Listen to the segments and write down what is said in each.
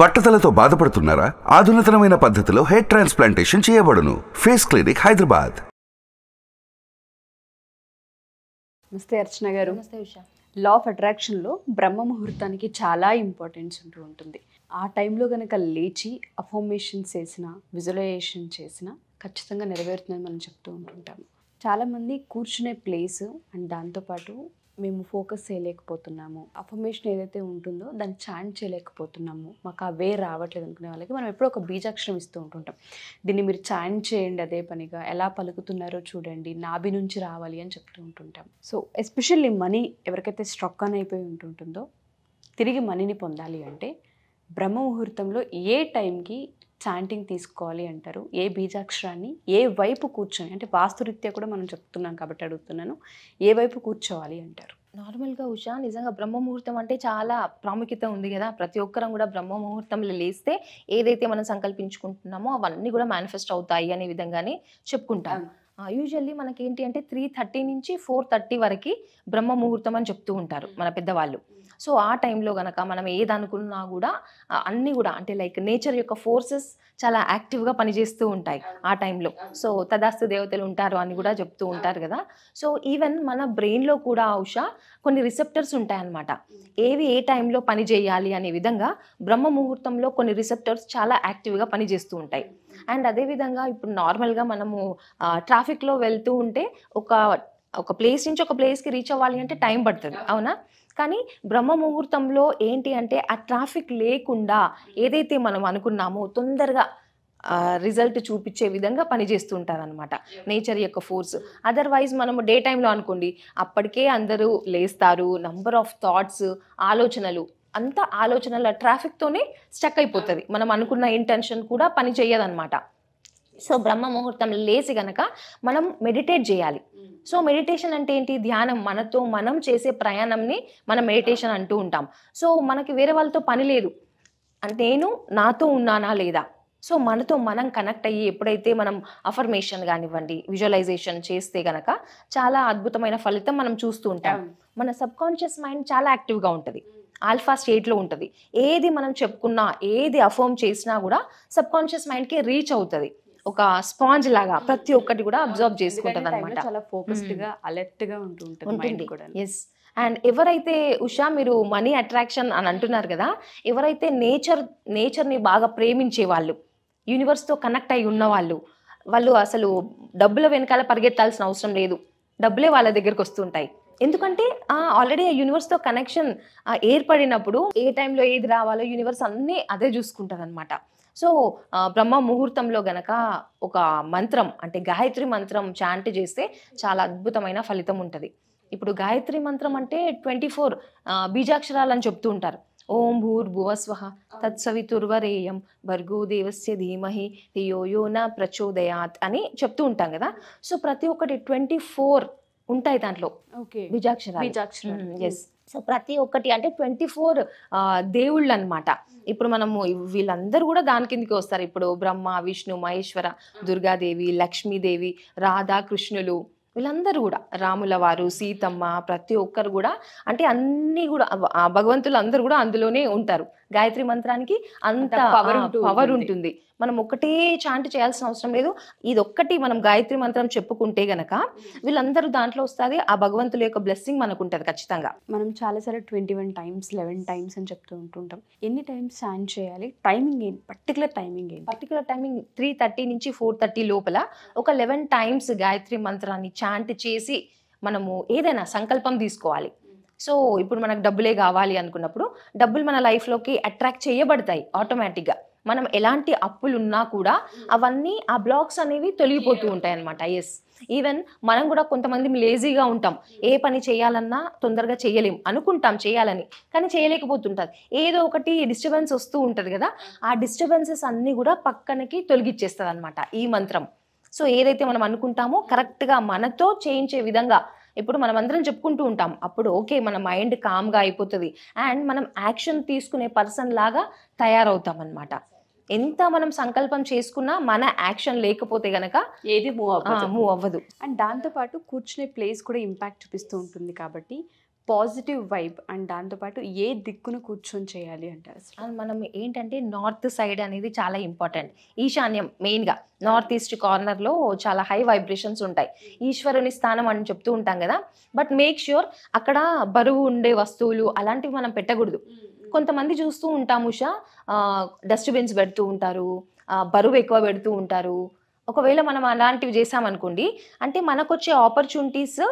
బట్టతలతో బాధపడుతున్నారా ఆధునితనమైన పద్ధతిలో హెయిర్ ట్రాన్స్ప్లాంటేషన్ చేయబడును ఫేస్ క్లినిక్ హైదరాబాద్ నమస్తే అర్చన గారు లా ఆఫ్ అట్రాక్షన్లో బ్రహ్మ ముహూర్తానికి చాలా ఇంపార్టెన్స్ ఉంటూ ఉంటుంది ఆ టైంలో కనుక లేచి అఫర్మేషన్ చేసిన విజువలైజేషన్ చేసిన ఖచ్చితంగా నెరవేరుతుందని మనం చెప్తూ ఉంటుంటాము చాలామంది కూర్చునే ప్లేస్ అండ్ దాంతోపాటు మేము ఫోకస్ చేయలేకపోతున్నాము అఫర్మేషన్ ఏదైతే ఉంటుందో దాన్ని చాంట్ చేయలేకపోతున్నాము మాకు ఆ వే రావట్లేదు అనుకునే వాళ్ళకి మనం ఎప్పుడో ఒక బీజాక్షరం ఇస్తూ ఉంటుంటాం దీన్ని మీరు చాంట్ చేయండి అదే పనిగా ఎలా పలుకుతున్నారో చూడండి నాభి నుంచి రావాలి అని చెప్తూ ఉంటుంటాం సో ఎస్పెషల్లీ మనీ ఎవరికైతే స్ట్రక్ అని అయిపోయి ఉంటుంటుందో తిరిగి మనీని పొందాలి అంటే బ్రహ్మ ముహూర్తంలో ఏ టైంకి చాంటింగ్ తీసుకోవాలి అంటారు ఏ బీజాక్షరాన్ని ఏ వైపు కూర్చొని అంటే వాస్తురీత్యా కూడా మనం చెప్తున్నాం కాబట్టి అడుగుతున్నాను ఏ వైపు కూర్చోవాలి అంటారు నార్మల్గా ఉషా నిజంగా బ్రహ్మ ముహూర్తం అంటే చాలా ప్రాముఖ్యత ఉంది కదా ప్రతి ఒక్కరం కూడా బ్రహ్మ ముహూర్తంలో లేస్తే ఏదైతే మనం సంకల్పించుకుంటున్నామో అవన్నీ కూడా మేనిఫెస్ట్ అవుతాయి అనే విధంగానే చెప్పుకుంటాం యూజువల్లీ మనకి ఏంటి అంటే త్రీ థర్టీ నుంచి ఫోర్ థర్టీ వరకు బ్రహ్మ ముహూర్తం అని చెప్తూ ఉంటారు hmm. మన పెద్దవాళ్ళు సో ఆ టైంలో గనక మనం ఏదనుకున్నా కూడా అన్నీ కూడా అంటే లైక్ నేచర్ యొక్క ఫోర్సెస్ చాలా యాక్టివ్గా పనిచేస్తూ ఉంటాయి ఆ టైంలో సో తదాస్తు దేవతలు ఉంటారు అని కూడా చెప్తూ ఉంటారు కదా సో ఈవెన్ మన బ్రెయిన్లో కూడా ఉషా కొన్ని రిసెప్టర్స్ ఉంటాయన్నమాట hmm. ఏవి ఏ టైంలో పని చేయాలి అనే విధంగా బ్రహ్మ ముహూర్తంలో కొన్ని రిసెప్టర్స్ చాలా యాక్టివ్గా పనిచేస్తూ ఉంటాయి hmm. అండ్ అదేవిధంగా ఇప్పుడు నార్మల్గా మనము ట్రాఫిక్లో వెళ్తూ ఉంటే ఒక ఒక ప్లేస్ నుంచి ఒక ప్లేస్కి రీచ్ అవ్వాలి అంటే టైం పడుతుంది అవునా కానీ బ్రహ్మ ముహూర్తంలో ఏంటి అంటే ఆ ట్రాఫిక్ లేకుండా ఏదైతే మనం అనుకున్నామో తొందరగా రిజల్ట్ చూపించే విధంగా పనిచేస్తుంటారనమాట నేచర్ యొక్క ఫోర్స్ అదర్వైజ్ మనము డే టైంలో అనుకోండి అప్పటికే అందరూ లేస్తారు నంబర్ ఆఫ్ థాట్స్ ఆలోచనలు అంత ఆలోచనల ట్రాఫిక్తోనే స్టక్ అయిపోతుంది మనం అనుకున్న ఇంటెన్షన్ కూడా పని చేయదనమాట సో బ్రహ్మ ముహూర్తం లేచి గనక మనం మెడిటేట్ చేయాలి సో మెడిటేషన్ అంటే ఏంటి ధ్యానం మనతో మనం చేసే ప్రయాణంని మనం మెడిటేషన్ అంటూ ఉంటాం సో మనకి వేరే వాళ్ళతో పని లేదు అంటే నేను నాతో ఉన్నానా లేదా సో మనతో మనం కనెక్ట్ అయ్యి ఎప్పుడైతే మనం అఫర్మేషన్ కానివ్వండి విజువలైజేషన్ చేస్తే గనక చాలా అద్భుతమైన ఫలితం మనం చూస్తూ ఉంటాం మన సబ్కాన్షియస్ మైండ్ చాలా యాక్టివ్గా ఉంటుంది ఆల్ఫా స్టేట్లో ఉంటుంది ఏది మనం చెప్పుకున్నా ఏది అఫర్మ్ చేసినా కూడా సబ్ కాన్షియస్ మైండ్కి రీచ్ అవుతుంది ఒక స్పాంజ్ లాగా ప్రతి ఒక్కటి కూడా అబ్జర్వ్ చేసుకుంటది అనమాట చాలా గా అలర్ట్ గా ఉంటుంది ఎస్ అండ్ ఎవరైతే ఉషా మీరు మనీ అట్రాక్షన్ అని అంటున్నారు కదా ఎవరైతే నేచర్ నేచర్ని బాగా ప్రేమించే వాళ్ళు యూనివర్స్తో కనెక్ట్ అయి ఉన్న వాళ్ళు వాళ్ళు అసలు డబ్బుల వెనకాల పరిగెత్తాల్సిన అవసరం లేదు డబ్బులే వాళ్ళ దగ్గరికి వస్తుంటాయి ఎందుకంటే ఆల్రెడీ ఆ యూనివర్స్తో కనెక్షన్ ఏర్పడినప్పుడు ఏ టైంలో ఏది రావాలో యూనివర్స్ అన్నీ అదే చూసుకుంటుంది అనమాట సో బ్రహ్మ ముహూర్తంలో గనక ఒక మంత్రం అంటే గాయత్రి మంత్రం చాంట్ చేస్తే చాలా అద్భుతమైన ఫలితం ఉంటుంది ఇప్పుడు గాయత్రి మంత్రం అంటే ట్వంటీ ఫోర్ బీజాక్షరాలు అని చెప్తూ ఉంటారు ఓం భూర్ భువస్వహ తత్సవితుర్వరేయం భర్గో దేవస్య ధీమహి ధియో యో నా ప్రచోదయాత్ అని చెప్తూ ఉంటాం కదా సో ప్రతి ఒక్కటి ట్వంటీ ఫోర్ ఉంటాయి దాంట్లో సో ప్రతి ఒక్కటి అంటే ట్వంటీ ఫోర్ దేవుళ్ళు అనమాట ఇప్పుడు మనము వీళ్ళందరూ కూడా దాని కిందకి వస్తారు ఇప్పుడు బ్రహ్మ విష్ణు మహేశ్వర దుర్గాదేవి లక్ష్మీదేవి రాధా కృష్ణులు వీళ్ళందరూ కూడా రాముల వారు సీతమ్మ ప్రతి ఒక్కరు కూడా అంటే అన్నీ కూడా భగవంతులు అందరూ కూడా అందులోనే ఉంటారు గాయత్రి మంత్రానికి అంత పవర్ పవర్ ఉంటుంది మనం ఒక్కటే చాంట్ చేయాల్సిన అవసరం లేదు ఇది ఒక్కటి మనం గాయత్రి మంత్రం చెప్పుకుంటే గనక వీళ్ళందరూ దాంట్లో వస్తుంది ఆ భగవంతుల యొక్క బ్లెస్సింగ్ మనకు ఉంటుంది ఖచ్చితంగా మనం చాలా చాలాసార్లు twenty one times eleven times అని చెప్తూ ఉంటుంటాం ఎన్ని టైమ్స్ శాన్ చేయాలి టైమింగ్ ఏంటి పర్టికులర్ టైమింగ్ ఏంటి పర్టికులర్ టైమింగ్ త్రీ థర్టీ నుంచి ఫోర్ థర్టీ లోపల ఒక లెవెన్ టైమ్స్ గాయత్రి మంత్రాన్ని చాంట్ చేసి మనము ఏదైనా సంకల్పం తీసుకోవాలి సో ఇప్పుడు మనకు డబ్బులే కావాలి అనుకున్నప్పుడు డబ్బులు మన లైఫ్లోకి అట్రాక్ట్ చేయబడతాయి ఆటోమేటిక్గా మనం ఎలాంటి అప్పులు ఉన్నా కూడా అవన్నీ ఆ బ్లాక్స్ అనేవి తొలగిపోతూ ఉంటాయి అనమాట ఎస్ ఈవెన్ మనం కూడా కొంతమంది లేజీగా ఉంటాం ఏ పని చేయాలన్నా తొందరగా చేయలేం అనుకుంటాం చేయాలని కానీ చేయలేకపోతుంటుంది ఏదో ఒకటి డిస్టర్బెన్స్ వస్తూ ఉంటుంది కదా ఆ డిస్టర్బెన్సెస్ అన్నీ కూడా పక్కనకి తొలగిచ్చేస్తుంది అనమాట ఈ మంత్రం సో ఏదైతే మనం అనుకుంటామో కరెక్ట్గా మనతో చేయించే విధంగా ఇప్పుడు మనం అందరం చెప్పుకుంటూ ఉంటాం అప్పుడు ఓకే మన మైండ్ కామ్గా అయిపోతుంది అండ్ మనం యాక్షన్ తీసుకునే పర్సన్ లాగా తయారవుతాం అనమాట ఎంత మనం సంకల్పం చేసుకున్నా మన యాక్షన్ లేకపోతే గనక ఏది మూవ్ మూవ్ అవ్వదు అండ్ దాంతోపాటు కూర్చునే ప్లేస్ కూడా ఇంపాక్ట్ చూపిస్తూ ఉంటుంది కాబట్టి పాజిటివ్ వైబ్ అండ్ దాంతోపాటు ఏ దిక్కును కూర్చొని చేయాలి అంటారు అసలు మనం ఏంటంటే నార్త్ సైడ్ అనేది చాలా ఇంపార్టెంట్ ఈశాన్యం మెయిన్గా నార్త్ ఈస్ట్ కార్నర్లో చాలా హై వైబ్రేషన్స్ ఉంటాయి ఈశ్వరుని స్థానం అని చెప్తూ ఉంటాం కదా బట్ మేక్ ష్యూర్ అక్కడ బరువు ఉండే వస్తువులు అలాంటివి మనం పెట్టకూడదు కొంతమంది చూస్తూ ఉంటాము ఉషా డస్ట్బిన్స్ పెడుతూ ఉంటారు బరువు ఎక్కువ పెడుతూ ఉంటారు ఒకవేళ మనం అలాంటివి చేసామనుకోండి అంటే మనకు వచ్చే ఆపర్చునిటీస్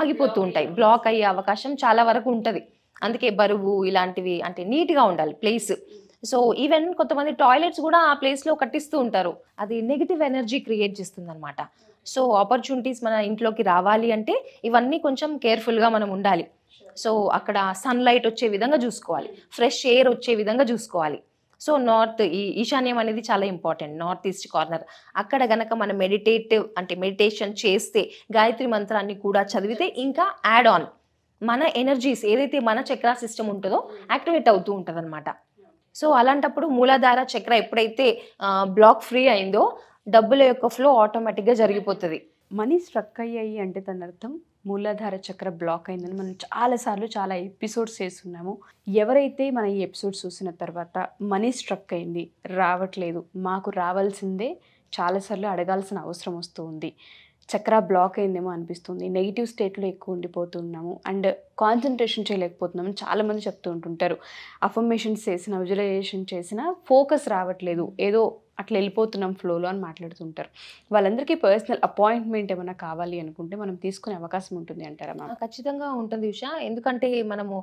ఆగిపోతూ ఉంటాయి బ్లాక్ అయ్యే అవకాశం చాలా వరకు ఉంటుంది అందుకే బరువు ఇలాంటివి అంటే నీట్గా ఉండాలి ప్లేస్ సో ఈవెన్ కొంతమంది టాయిలెట్స్ కూడా ఆ ప్లేస్లో కట్టిస్తూ ఉంటారు అది నెగిటివ్ ఎనర్జీ క్రియేట్ చేస్తుంది అనమాట సో ఆపర్చునిటీస్ మన ఇంట్లోకి రావాలి అంటే ఇవన్నీ కొంచెం కేర్ఫుల్గా మనం ఉండాలి సో అక్కడ సన్లైట్ వచ్చే విధంగా చూసుకోవాలి ఫ్రెష్ ఎయిర్ వచ్చే విధంగా చూసుకోవాలి సో నార్త్ ఈ ఈశాన్యం అనేది చాలా ఇంపార్టెంట్ నార్త్ ఈస్ట్ కార్నర్ అక్కడ గనక మనం మెడిటేటివ్ అంటే మెడిటేషన్ చేస్తే గాయత్రి మంత్రాన్ని కూడా చదివితే ఇంకా యాడ్ ఆన్ మన ఎనర్జీస్ ఏదైతే మన చక్ర సిస్టమ్ ఉంటుందో యాక్టివేట్ అవుతూ ఉంటుంది అనమాట సో అలాంటప్పుడు మూలాధార చక్ర ఎప్పుడైతే బ్లాక్ ఫ్రీ అయిందో డబ్బుల యొక్క ఫ్లో ఆటోమేటిక్గా జరిగిపోతుంది మనీ స్ట్రక్ అయ్యాయి అంటే దాని అర్థం మూలాధార చక్ర బ్లాక్ అయిందని మనం చాలాసార్లు చాలా ఎపిసోడ్స్ చేస్తున్నాము ఎవరైతే మన ఈ ఎపిసోడ్స్ చూసిన తర్వాత మనీ స్ట్రక్ అయింది రావట్లేదు మాకు రావాల్సిందే చాలాసార్లు అడగాల్సిన అవసరం వస్తూ ఉంది చక్ర బ్లాక్ అయిందేమో అనిపిస్తుంది నెగిటివ్ స్టేట్లో ఎక్కువ ఉండిపోతున్నాము అండ్ కాన్సన్ట్రేషన్ చేయలేకపోతున్నాము చాలామంది చెప్తూ ఉంటుంటారు అఫర్మేషన్స్ చేసిన విజువలైజేషన్ చేసిన ఫోకస్ రావట్లేదు ఏదో అట్లా వెళ్ళిపోతున్నాం ఫ్లోలో అని మాట్లాడుతుంటారు వాళ్ళందరికీ పర్సనల్ అపాయింట్మెంట్ ఏమైనా కావాలి అనుకుంటే మనం తీసుకునే అవకాశం ఉంటుంది అంటారా మ్యామ్ ఖచ్చితంగా ఉంటుంది ఉషా ఎందుకంటే మనము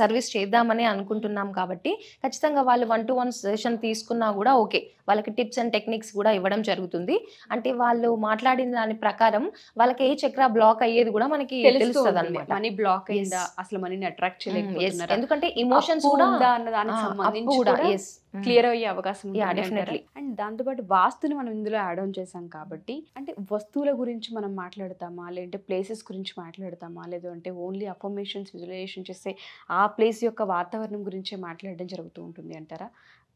సర్వీస్ చేద్దామని అనుకుంటున్నాం కాబట్టి ఖచ్చితంగా వాళ్ళు వన్ టు వన్ సెషన్ తీసుకున్నా కూడా ఓకే వాళ్ళకి టిప్స్ అండ్ టెక్నిక్స్ కూడా ఇవ్వడం జరుగుతుంది అంటే వాళ్ళు మాట్లాడిన దాని ప్రకారం వాళ్ళకి ఏ చక్ర బ్లాక్ అయ్యేది కూడా మనకి తెలుస్తుంది అనమాట మనీ బ్లాక్ అయిందా అసలు మనీని అట్రాక్ట్ hmm, చేయలేదు ఎందుకంటే ఇమోషన్స్ కూడా అన్న కూడా Mm. క్లియర్ అయ్యే అవకాశం డెఫినెట్లీ అండ్ దాంతోపాటు వాస్తుని మనం ఇందులో యాడ్ ఆన్ చేసాం కాబట్టి అంటే వస్తువుల గురించి మనం మాట్లాడతామా లేదంటే ప్లేసెస్ గురించి మాట్లాడతామా లేదంటే ఓన్లీ అఫర్మేషన్స్ విజువలైజేషన్ చేస్తే ఆ ప్లేస్ యొక్క వాతావరణం గురించే మాట్లాడడం జరుగుతూ ఉంటుంది అంటారా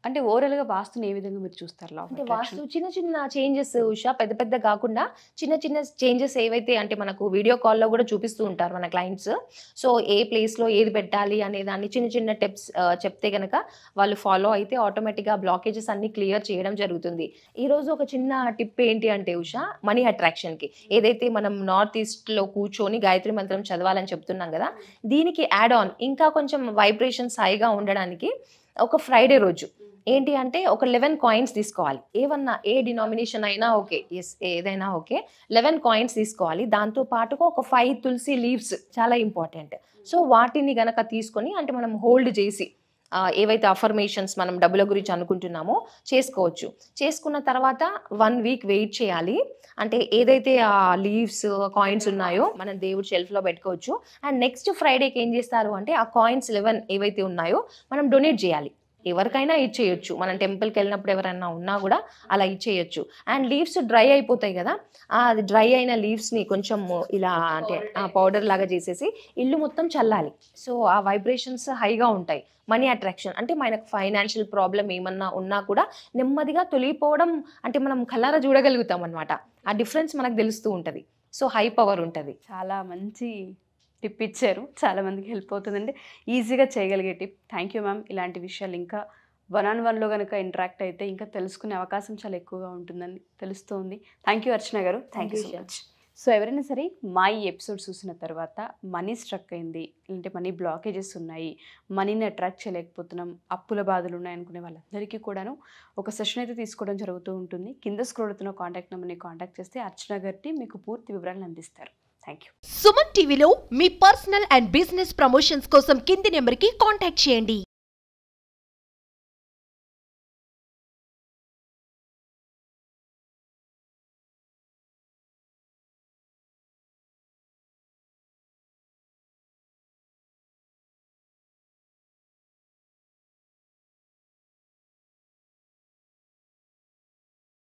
అంటే ఓవరాల్గా వాస్తుని ఏ విధంగా మీరు చూస్తారు అంటే వాస్తు చిన్న చిన్న చేంజెస్ ఉషా పెద్ద పెద్ద కాకుండా చిన్న చిన్న చేంజెస్ ఏవైతే అంటే మనకు వీడియో కాల్లో కూడా చూపిస్తూ ఉంటారు మన క్లయింట్స్ సో ఏ ప్లేస్లో ఏది పెట్టాలి అనే దాన్ని చిన్న చిన్న టిప్స్ చెప్తే కనుక వాళ్ళు ఫాలో అయితే ఆటోమేటిక్గా బ్లాకేజెస్ అన్ని క్లియర్ చేయడం జరుగుతుంది ఈరోజు ఒక చిన్న టిప్ ఏంటి అంటే ఉషా మనీ అట్రాక్షన్కి ఏదైతే మనం నార్త్ ఈస్ట్లో కూర్చొని గాయత్రి మంత్రం చదవాలని చెప్తున్నాం కదా దీనికి యాడ్ ఆన్ ఇంకా కొంచెం వైబ్రేషన్స్ హైగా ఉండడానికి ఒక ఫ్రైడే రోజు ఏంటి అంటే ఒక లెవెన్ కాయిన్స్ తీసుకోవాలి ఏమన్నా ఏ డినామినేషన్ అయినా ఓకే ఎస్ ఏదైనా ఓకే లెవెన్ కాయిన్స్ తీసుకోవాలి దాంతో పాటుగా ఒక ఫైవ్ తులసి లీవ్స్ చాలా ఇంపార్టెంట్ సో వాటిని గనక తీసుకొని అంటే మనం హోల్డ్ చేసి ఏవైతే అఫర్మేషన్స్ మనం డబ్బుల గురించి అనుకుంటున్నామో చేసుకోవచ్చు చేసుకున్న తర్వాత వన్ వీక్ వెయిట్ చేయాలి అంటే ఏదైతే ఆ లీవ్స్ కాయిన్స్ ఉన్నాయో మనం దేవుడు షెల్ఫ్లో పెట్టుకోవచ్చు అండ్ నెక్స్ట్ ఫ్రైడేకి ఏం చేస్తారు అంటే ఆ కాయిన్స్ లెవెన్ ఏవైతే ఉన్నాయో మనం డొనేట్ చేయాలి ఎవరికైనా ఇచ్చేయచ్చు మనం టెంపుల్కి వెళ్ళినప్పుడు ఎవరైనా ఉన్నా కూడా అలా ఇచ్చేయచ్చు అండ్ లీవ్స్ డ్రై అయిపోతాయి కదా అది డ్రై అయిన లీవ్స్ని కొంచెం ఇలా అంటే పౌడర్ లాగా చేసేసి ఇల్లు మొత్తం చల్లాలి సో ఆ వైబ్రేషన్స్ హైగా ఉంటాయి మనీ అట్రాక్షన్ అంటే మనకు ఫైనాన్షియల్ ప్రాబ్లం ఏమన్నా ఉన్నా కూడా నెమ్మదిగా తొలిగిపోవడం అంటే మనం కల్లారా చూడగలుగుతాం అనమాట ఆ డిఫరెన్స్ మనకు తెలుస్తూ ఉంటుంది సో హై పవర్ ఉంటుంది చాలా మంచి టిప్ ఇచ్చారు చాలామందికి హెల్ప్ అవుతుందండి ఈజీగా చేయగలిగే టిప్ థ్యాంక్ యూ మ్యామ్ ఇలాంటి విషయాలు ఇంకా వన్ ఆన్ వన్లో కనుక ఇంటరాక్ట్ అయితే ఇంకా తెలుసుకునే అవకాశం చాలా ఎక్కువగా ఉంటుందని తెలుస్తుంది thank you Archana garu thank you so much so ఎవరైనా సరే మా ఈ ఎపిసోడ్ చూసిన తర్వాత మనీ స్ట్రక్ అయింది అంటే మనీ బ్లాకేజెస్ ఉన్నాయి మనీని అట్రాక్ట్ చేయలేకపోతున్నాం అప్పుల బాధలు ఉన్నాయి అనుకునే వాళ్ళందరికీ కూడాను ఒక సెషన్ అయితే తీసుకోవడం జరుగుతూ ఉంటుంది కింద స్క్రోల్ కాంటాక్ట్ నెంబర్ని కాంటాక్ట్ చేస్తే అర్చన గారిని మీకు పూర్తి వివరాలను అందిస్తారు థ్యాంక్ యూ సుమన్ టీవీలో మీ పర్సనల్ అండ్ బిజినెస్ ప్రమోషన్స్ కోసం కింది నెంబర్కి కాంటాక్ట్ చేయండి